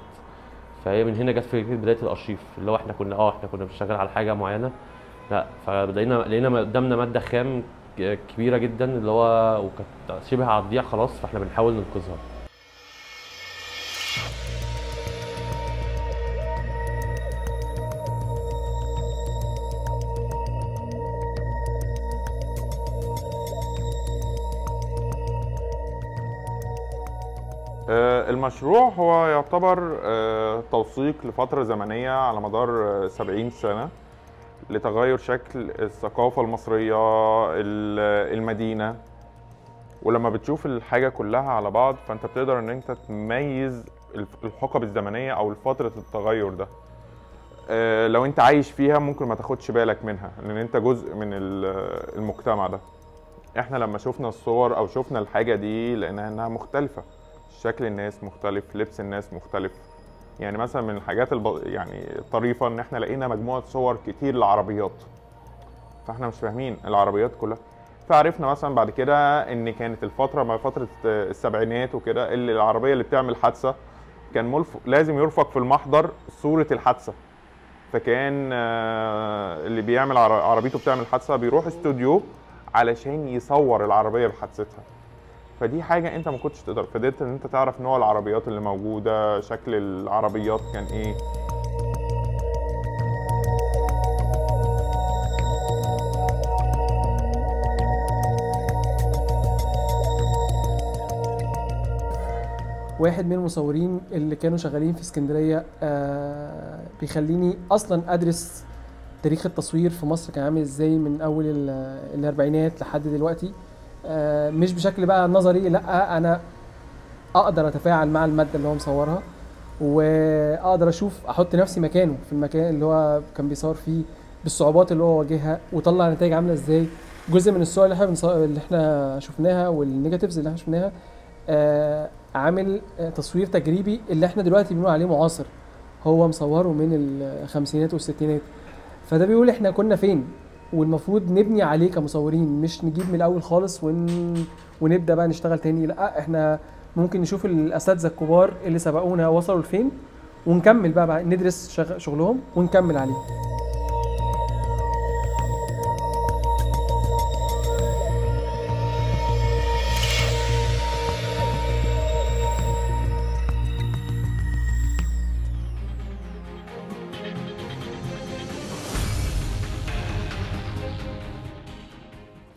فهي من هنا جت فكره بدايه الارشيف اللي هو احنا كنا اه احنا كنا بنشتغل على حاجه معينه لا فلقينا لقينا قدامنا ماده خام كبيره جدا اللي هو وكانت شبه هتضيع خلاص فاحنا بنحاول ننقذها المشروع هو يعتبر آه، توثيق لفترة زمنية على مدار 70 آه، سنة لتغير شكل الثقافة المصرية المدينة ولما بتشوف الحاجة كلها على بعض فأنت بتقدر إن أنت تميز الحقب الزمنية أو فترة التغير ده آه، لو أنت عايش فيها ممكن ما تاخدش بالك منها لأن أنت جزء من المجتمع ده احنا لما شفنا الصور او شفنا الحاجه دي لانها انها مختلفه شكل الناس مختلف لبس الناس مختلف يعني مثلا من الحاجات الب... يعني الطريفه ان احنا لقينا مجموعه صور كتير لعربيات فاحنا مش فاهمين العربيات كلها فعرفنا مثلا بعد كده ان كانت الفتره ما فتره السبعينات وكده اللي العربيه اللي بتعمل حادثه كان ملف... لازم يرفق في المحضر صوره الحادثه فكان آه، اللي بيعمل عربيته بتعمل حادثه بيروح استوديو علشان يصور العربيه بحادثتها فدي حاجه انت ما كنتش تقدر فقدرت ان انت تعرف نوع العربيات اللي موجوده شكل العربيات كان ايه واحد من المصورين اللي كانوا شغالين في اسكندريه آه، بيخليني اصلا ادرس تاريخ التصوير في مصر كان عامل ازاي من اول الاربعينات لحد دلوقتي آه، مش بشكل بقى نظري لا انا اقدر اتفاعل مع الماده اللي هو مصورها واقدر اشوف احط نفسي مكانه في المكان اللي هو كان بيصور فيه بالصعوبات اللي هو واجهها وطلع نتائج عامله ازاي جزء من الصور اللي احنا اللي احنا شفناها والنيجاتيفز اللي احنا شفناها آه عامل تصوير تجريبي اللي احنا دلوقتي بنقول عليه معاصر هو مصوره من الخمسينات والستينات فده بيقول احنا كنا فين والمفروض نبني عليه كمصورين مش نجيب من الاول خالص ون... ونبدا بقى نشتغل تاني لا احنا ممكن نشوف الاساتذه الكبار اللي سبقونا وصلوا لفين ونكمل بقى, بقى ندرس شغلهم ونكمل عليه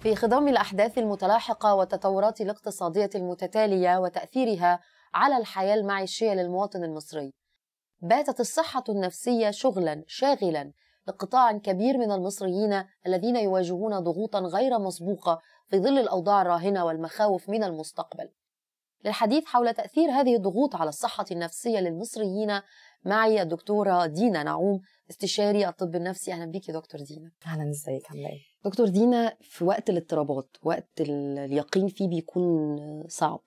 في خضم الأحداث المتلاحقة والتطورات الاقتصادية المتتالية وتأثيرها على الحياة المعيشية للمواطن المصري باتت الصحة النفسية شغلا شاغلا لقطاع كبير من المصريين الذين يواجهون ضغوطا غير مسبوقة في ظل الأوضاع الراهنة والمخاوف من المستقبل للحديث حول تأثير هذه الضغوط على الصحة النفسية للمصريين معي الدكتورة دينا نعوم استشاري الطب النفسي أهلا بيكي دكتور دينا أهلا ازيك عاملة إيه؟ دكتور دينا في وقت الاضطرابات وقت اليقين فيه بيكون صعب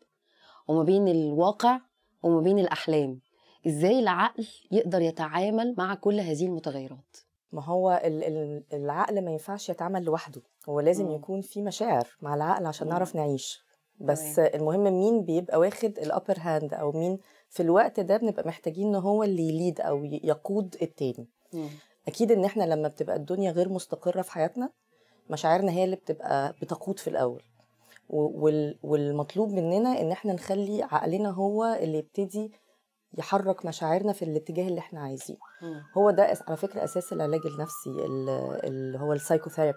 وما بين الواقع وما بين الأحلام إزاي العقل يقدر يتعامل مع كل هذه المتغيرات؟ ما هو العقل ما ينفعش يتعامل لوحده هو لازم مم. يكون في مشاعر مع العقل عشان مم. نعرف نعيش بس مم. المهم مين بيبقى واخد الابر هاند او مين في الوقت ده بنبقى محتاجين ان هو اللي يليد او يقود التاني مم. اكيد ان احنا لما بتبقى الدنيا غير مستقره في حياتنا مشاعرنا هي اللي بتبقى بتقود في الاول والمطلوب مننا ان احنا نخلي عقلنا هو اللي يبتدي يحرك مشاعرنا في الاتجاه اللي احنا عايزينه هو ده على فكره اساس العلاج النفسي اللي هو السايكوثيرابي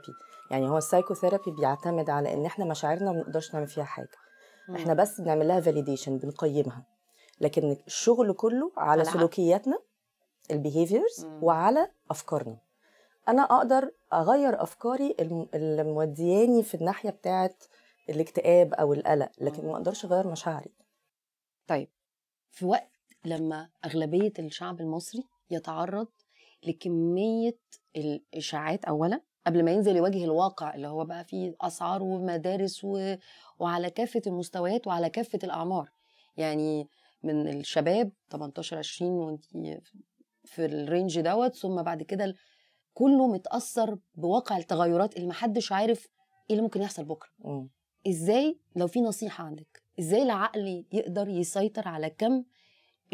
يعني هو السايكوثيرابي بيعتمد على ان احنا مشاعرنا ما نقدرش نعمل فيها حاجه احنا بس بنعمل لها فاليديشن بنقيمها لكن الشغل كله على سلوكياتنا البيهيفيرز وعلى افكارنا انا اقدر اغير افكاري اللي مودياني في الناحيه بتاعه الاكتئاب او القلق لكن ما اقدرش اغير مشاعري طيب في وقت لما اغلبيه الشعب المصري يتعرض لكميه الاشاعات اولا قبل ما ينزل يواجه الواقع اللي هو بقى فيه اسعار ومدارس و... وعلى كافه المستويات وعلى كافه الاعمار يعني من الشباب 18 20 وانت في الرينج دوت ثم بعد كده كله متاثر بواقع التغيرات اللي محدش عارف ايه اللي ممكن يحصل بكره ازاي لو في نصيحه عندك ازاي العقل يقدر يسيطر على كم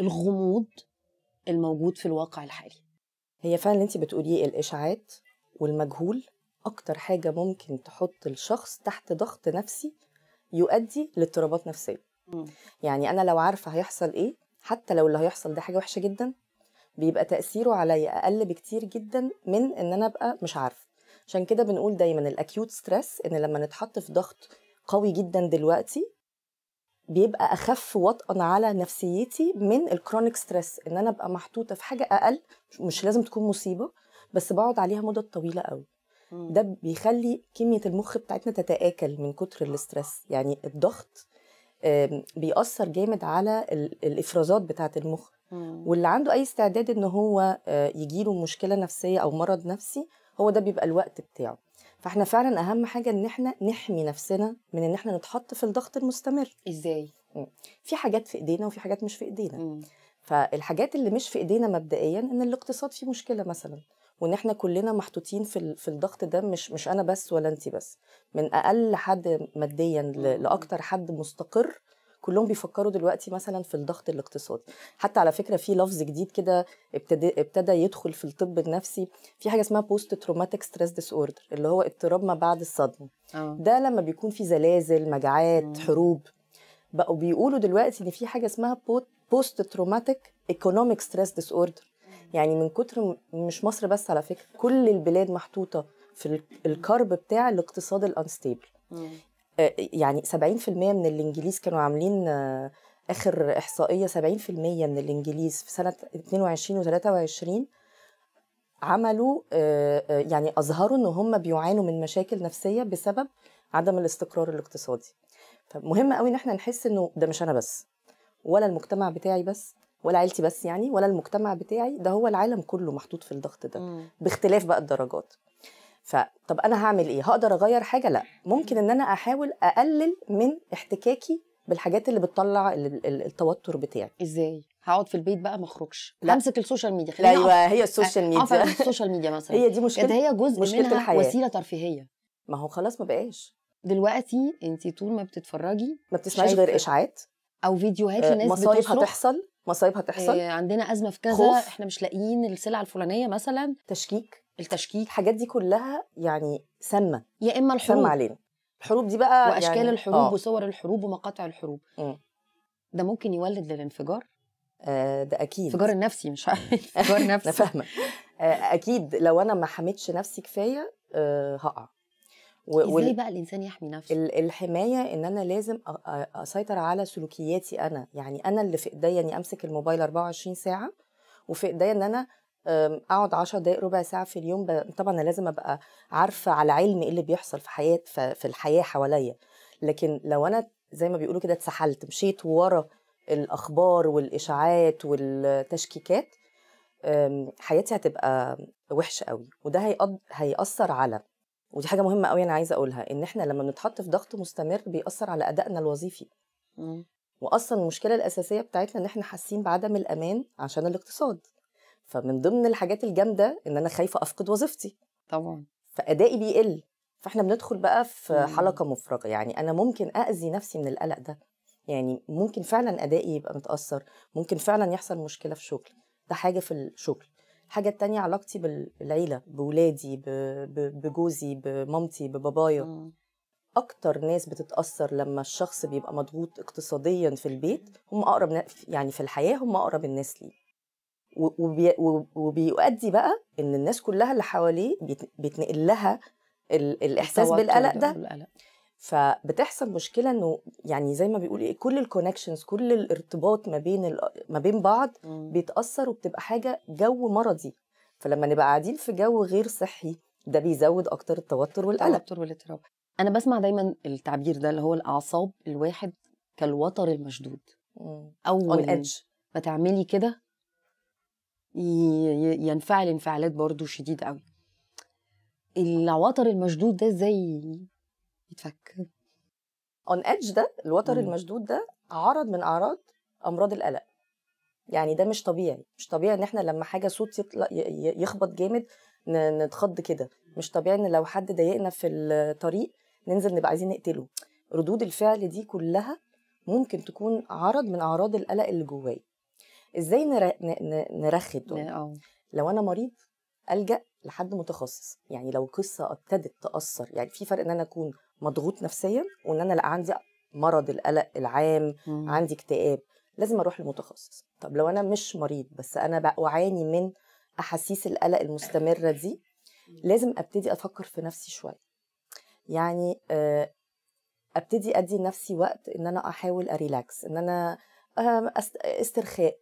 الغموض الموجود في الواقع الحالي هي فعلا اللي انت بتقوليه الاشاعات والمجهول اكتر حاجه ممكن تحط الشخص تحت ضغط نفسي يؤدي لاضطرابات نفسيه يعني انا لو عارفه هيحصل ايه حتى لو اللي هيحصل ده حاجه وحشه جدا بيبقى تاثيره عليا اقل بكتير جدا من ان انا ابقى مش عارفه عشان كده بنقول دايما الاكيوت ستريس ان لما نتحط في ضغط قوي جدا دلوقتي بيبقى اخف وطئا على نفسيتي من الكرونيك ستريس ان انا ابقى محطوطه في حاجه اقل مش لازم تكون مصيبه بس بقعد عليها مده طويله قوي ده بيخلي كميه المخ بتاعتنا تتاكل من كتر الاسترس يعني الضغط بيأثر جامد على الافرازات بتاعه المخ واللي عنده اي استعداد ان هو آه، يجيله مشكله نفسيه او مرض نفسي هو ده بيبقى الوقت بتاعه فاحنا فعلا اهم حاجه ان احنا نحمي نفسنا من ان احنا نتحط في الضغط المستمر ازاي في حاجات في ايدينا وفي حاجات مش في ايدينا فالحاجات اللي مش في ايدينا مبدئيا ان الاقتصاد فيه مشكله مثلا وان احنا كلنا محطوطين في في الضغط ده مش مش انا بس ولا انت بس من اقل حد ماديا لاكتر حد مستقر كلهم بيفكروا دلوقتي مثلا في الضغط الاقتصادي حتى على فكره في لفظ جديد كده ابتدى ابتدى يدخل في الطب النفسي في حاجه اسمها بوست تروماتيك ستريس ديس اوردر اللي هو اضطراب ما بعد الصدمه أوه. ده لما بيكون في زلازل مجاعات أوه. حروب بقوا بيقولوا دلوقتي ان في حاجه اسمها بوست تروماتيك ايكونوميك ستريس ديس اوردر يعني من كتر مش مصر بس على فكره كل البلاد محطوطه في الكرب بتاع الاقتصاد الانستيبل آه، يعني 70% من الانجليز كانوا عاملين آه، اخر احصائيه 70% من الانجليز في سنه 22 و23 عملوا آه، يعني اظهروا ان هم بيعانوا من مشاكل نفسيه بسبب عدم الاستقرار الاقتصادي فمهم قوي ان احنا نحس انه ده مش انا بس ولا المجتمع بتاعي بس ولا عيلتي بس يعني ولا المجتمع بتاعي ده هو العالم كله محطوط في الضغط ده باختلاف بقى الدرجات فطب انا هعمل ايه هقدر اغير حاجه لا ممكن ان انا احاول اقلل من احتكاكي بالحاجات اللي بتطلع التوتر بتاعي ازاي هقعد في البيت بقى ما اخرجش امسك السوشيال ميديا لا ايوه هي السوشيال ميديا السوشيال ميديا مثلا هي دي مشكله هي جزء مشكلة منها الحياة. وسيله ترفيهيه ما هو خلاص ما بقاش دلوقتي انت طول ما بتتفرجي ما بتسمعيش غير اشاعات او فيديوهات آه، لناس مصايب هتحصل مصايب هتحصل إيه عندنا ازمه في كذا خوف. احنا مش لاقيين السلعه الفلانيه مثلا تشكيك التشكيك الحاجات دي كلها يعني سامه يا اما الحروب سامه علينا الحروب دي بقى واشكال يعني... الحروب آه. وصور الحروب ومقاطع الحروب م. ده ممكن يولد للانفجار آه ده اكيد انفجار النفسي مش انفجار نفسي انا فاهمه آه اكيد لو انا ما حميتش نفسي كفايه آه هقع و... ازاي بقى الانسان يحمي نفسه الحمايه ان انا لازم اسيطر على سلوكياتي انا يعني انا اللي في ايديا اني امسك الموبايل 24 ساعه وفي ايديا ان انا آمم، اقعد 10 دقائق ربع ساعه في اليوم ب... طبعا انا لازم ابقى عارفه على علم ايه اللي بيحصل في حياه في الحياه حواليا لكن لو انا زي ما بيقولوا كده اتسحلت مشيت ورا الاخبار والاشاعات والتشكيكات آمم، حياتي هتبقى وحشه قوي وده هيأثر على ودي حاجه مهمه قوي انا عايزه اقولها ان احنا لما بنتحط في ضغط مستمر بيأثر على ادائنا الوظيفي واصلا المشكله الاساسيه بتاعتنا ان احنا حاسين بعدم الامان عشان الاقتصاد فمن ضمن الحاجات الجامده ان انا خايفه افقد وظيفتي طبعا فادائي بيقل فاحنا بندخل بقى في حلقه مفرغه يعني انا ممكن اذي نفسي من القلق ده يعني ممكن فعلا ادائي يبقى متاثر ممكن فعلا يحصل مشكله في شغل ده حاجه في الشغل الحاجه تانية علاقتي بالعيله بولادي بجوزي بمامتي ببابايا اكتر ناس بتتاثر لما الشخص بيبقى مضغوط اقتصاديا في البيت هم اقرب يعني في الحياه هم اقرب الناس ليه وبي وبيؤدي بقى ان الناس كلها اللي حواليه بيتنقل لها الاحساس بالقلق ده, ده. فبتحصل مشكله انه يعني زي ما بيقول ايه كل الكونكشنز كل الارتباط ما بين ما بين بعض بيتاثر وبتبقى حاجه جو مرضي فلما نبقى قاعدين في جو غير صحي ده بيزود اكتر التوتر والقلق التوتر والاضطراب انا بسمع دايما التعبير ده اللي هو الاعصاب الواحد كالوتر المشدود اول ما تعملي كده ينفعل انفعالات برضو شديد قوي الوتر المشدود ده ازاي يتفك اون ايدج ده الوتر مم. المشدود ده عرض من اعراض امراض القلق يعني ده مش طبيعي مش طبيعي ان احنا لما حاجه صوت يطلع يخبط جامد نتخض كده مش طبيعي ان لو حد ضايقنا في الطريق ننزل نبقى عايزين نقتله ردود الفعل دي كلها ممكن تكون عرض من اعراض القلق اللي جوايا ازاي نرخي الدنيا آه. لو انا مريض الجا لحد متخصص يعني لو قصه ابتدت تاثر يعني في فرق ان انا اكون مضغوط نفسيا وان انا لا عندي مرض القلق العام مم. عندي اكتئاب لازم اروح لمتخصص طب لو انا مش مريض بس انا بقى اعاني من احاسيس القلق المستمره دي لازم ابتدي افكر في نفسي شويه يعني آه، ابتدي ادي لنفسي وقت ان انا احاول اريلاكس ان انا آه، استرخاء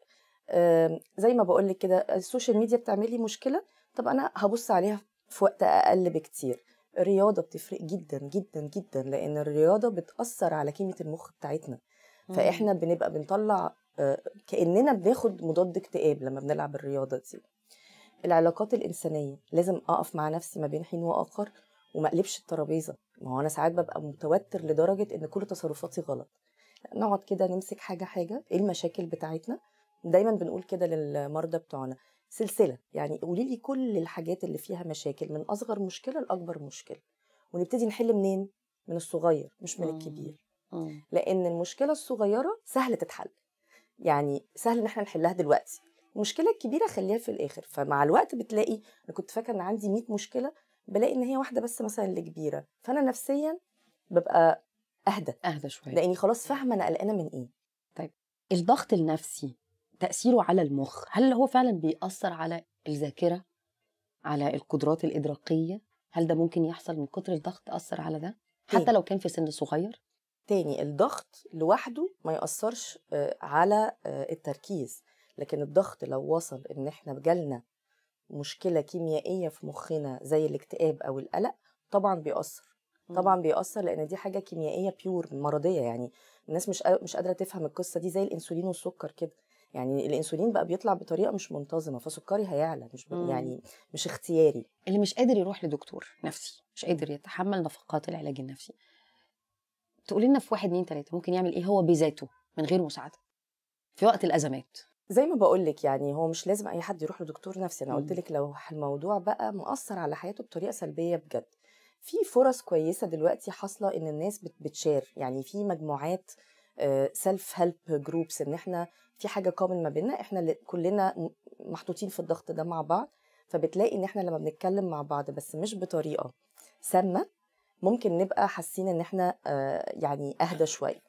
زي ما بقول لك كده السوشيال ميديا بتعمل لي مشكله طب انا هبص عليها في وقت اقل بكتير الرياضه بتفرق جدا جدا جدا لان الرياضه بتاثر على كيمياء المخ بتاعتنا فاحنا بنبقى بنطلع آه، كاننا بناخد مضاد اكتئاب لما بنلعب الرياضه دي العلاقات الانسانيه لازم اقف مع نفسي ما بين حين واخر وما اقلبش الترابيزه ما هو انا ساعات ببقى متوتر لدرجه ان كل تصرفاتي غلط نقعد كده نمسك حاجه حاجه ايه المشاكل بتاعتنا دايما بنقول كده للمرضى بتوعنا سلسله يعني قولي لي كل الحاجات اللي فيها مشاكل من اصغر مشكله لاكبر مشكله ونبتدي نحل منين من الصغير مش من امم، الكبير امم. لان المشكله الصغيره سهل تتحل يعني سهل ان احنا نحلها دلوقتي المشكله الكبيره خليها في الاخر فمع الوقت بتلاقي انا كنت فاكره ان عندي 100 مشكله بلاقي ان هي واحده بس مثلا اللي كبيره فانا نفسيا ببقى اهدى اهدى شويه لاني خلاص أيوة. فاهمه انا قلقانه من ايه طيب الضغط النفسي تاثيره على المخ هل هو فعلا بيأثر على الذاكره على القدرات الادراكيه هل ده ممكن يحصل من كتر الضغط اثر على ده حتى لو كان في سن صغير تاني الضغط لوحده ما ياثرش آه، على آه، التركيز لكن الضغط لو وصل ان احنا جالنا مشكله كيميائيه في مخنا زي الاكتئاب او القلق طبعا بيأثر طبعا بيأثر لان دي حاجه كيميائيه بيور مرضيه يعني الناس مش مش قادره تفهم القصه دي زي الانسولين والسكر كده يعني الانسولين بقى بيطلع بطريقه مش منتظمه فسكري هيعلى مش يعني مش اختياري اللي مش قادر يروح لدكتور نفسي مش قادر يتحمل نفقات العلاج النفسي تقول لنا في واحد 2 3 ممكن يعمل ايه هو بذاته من غير مساعده في وقت الازمات زي ما بقول لك يعني هو مش لازم اي حد يروح لدكتور نفسي انا قلت لك لو الموضوع بقى مؤثر على حياته بطريقه سلبيه بجد في فرص كويسه دلوقتي حاصله ان الناس بتشير يعني في مجموعات سيلف هيلب جروبس ان احنا في حاجه كومن ما بيننا احنا كلنا محطوطين في الضغط ده مع بعض فبتلاقي ان احنا لما بنتكلم مع بعض بس مش بطريقه سامه ممكن نبقى حاسين ان احنا آه يعني اهدى شويه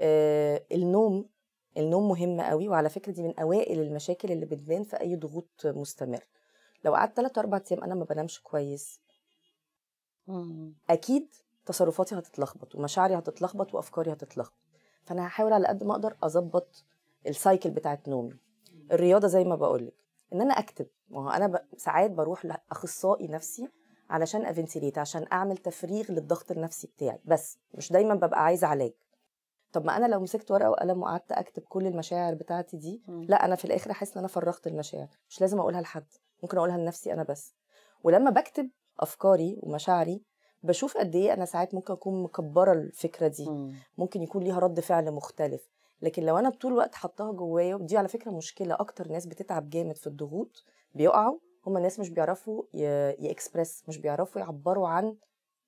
آه النوم النوم مهم قوي وعلى فكره دي من اوائل المشاكل اللي بتبان في اي ضغوط مستمر لو قعدت 3 4 ايام انا ما بنامش كويس اكيد تصرفاتي هتتلخبط ومشاعري هتتلخبط وافكاري هتتلخبط فانا هحاول على قد ما اقدر اظبط السايكل بتاعت نومي الرياضه زي ما بقول لك ان انا اكتب ما هو انا ساعات بروح لاخصائي نفسي علشان افنتليت عشان اعمل تفريغ للضغط النفسي بتاعي بس مش دايما ببقى عايزه علاج طب ما انا لو مسكت ورقه وقلم وقعدت اكتب كل المشاعر بتاعتي دي لا انا في الاخر احس ان انا فرغت المشاعر مش لازم اقولها لحد ممكن اقولها لنفسي انا بس ولما بكتب افكاري ومشاعري بشوف قد ايه انا ساعات ممكن اكون مكبره الفكره دي ممكن يكون ليها رد فعل مختلف لكن لو انا طول الوقت حطاها جوايا ودي على فكره مشكله اكتر ناس بتتعب جامد في الضغوط بيقعوا هما الناس مش بيعرفوا يكسبرس مش بيعرفوا يعبروا عن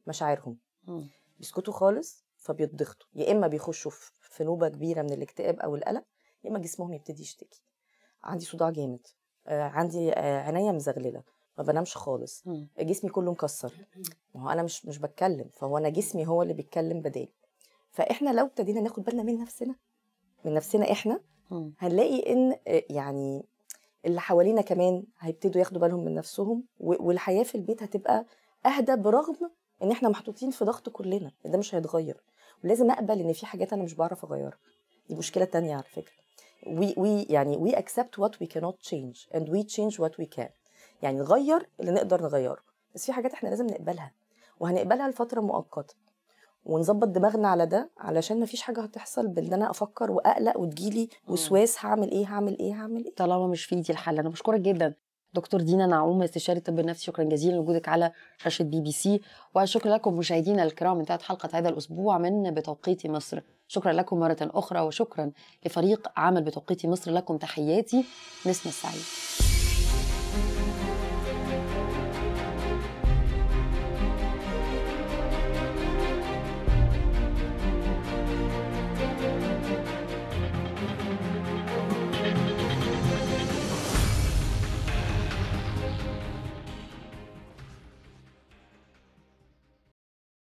مشاعرهم بيسكتوا خالص فبيضغطوا يا اما بيخشوا في نوبه كبيره من الاكتئاب او القلق يا اما جسمهم يبتدي يشتكي عندي صداع جامد آه، عندي آه، عينيا مزغلله ما بنامش خالص جسمي كله مكسر ما هو انا مش مش بتكلم فهو انا جسمي هو اللي بيتكلم بدالي فاحنا لو ابتدينا ناخد بالنا من نفسنا من نفسنا احنا هنلاقي ان آه، يعني اللي حوالينا كمان هيبتدوا ياخدوا بالهم من نفسهم والحياه في البيت هتبقى اهدى برغم ان احنا محطوطين في ضغط كلنا ده مش هيتغير ولازم اقبل ان في حاجات انا مش بعرف اغيرها دي مشكله تانية على فكره وي وي يعني وي اكسبت وات وي كانوت تشينج اند وي تشينج وات وي كان يعني نغير اللي نقدر نغيره بس في حاجات احنا لازم نقبلها وهنقبلها لفتره مؤقته ونظبط دماغنا على ده علشان مفيش حاجه هتحصل بان انا افكر واقلق وتجيلي وسواس هعمل ايه هعمل ايه هعمل ايه طالما مش في ايدي الحل انا بشكرك جدا دكتور دينا نعوم استشاري الطب النفسي شكرا جزيلا لوجودك على شاشه بي بي سي وشكرا لكم مشاهدينا الكرام انتهت حلقه هذا الاسبوع من بتوقيت مصر شكرا لكم مره اخرى وشكرا لفريق عمل بتوقيت مصر لكم تحياتي نسمه السعيد